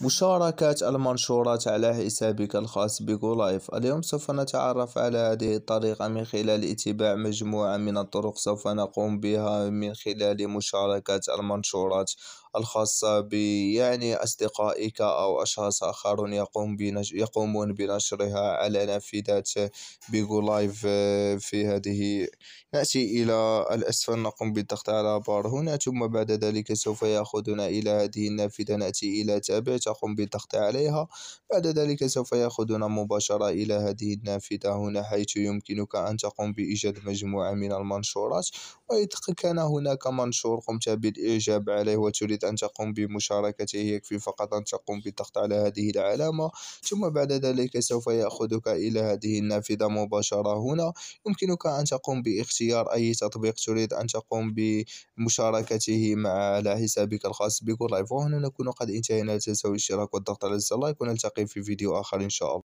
مشاركة المنشورات على حسابك الخاص بيكو اليوم سوف نتعرف على هذه الطريقة من خلال اتباع مجموعة من الطرق سوف نقوم بها من خلال مشاركة المنشورات الخاصة بي يعني أصدقائك أو أشخاص آخرون يقوم بنش... يقومون بنشرها على نافذة بيجو لايف في هذه نأتي إلى الأسفل نقوم بالضغط على بار هنا ثم بعد ذلك سوف يأخذنا إلى هذه النافذة نأتي إلى تابع تقوم بالضغط عليها بعد ذلك سوف يأخذنا مباشرة إلى هذه النافذة هنا حيث يمكنك أن تقوم بإيجاد مجموعة من المنشورات وإذا كان هناك منشور قمت بالإعجاب عليه وتريد أن تقوم بمشاركته يكفي فقط أن تقوم بالضغط على هذه العلامة ثم بعد ذلك سوف يأخذك إلى هذه النافذة مباشرة هنا يمكنك أن تقوم باختيار أي تطبيق تريد أن تقوم بمشاركته مع على حسابك الخاص بكل لايف وهنا نكون قد انتهينا لا تنسوا الاشتراك والضغط على زر لايك ونلتقي في فيديو آخر إن شاء الله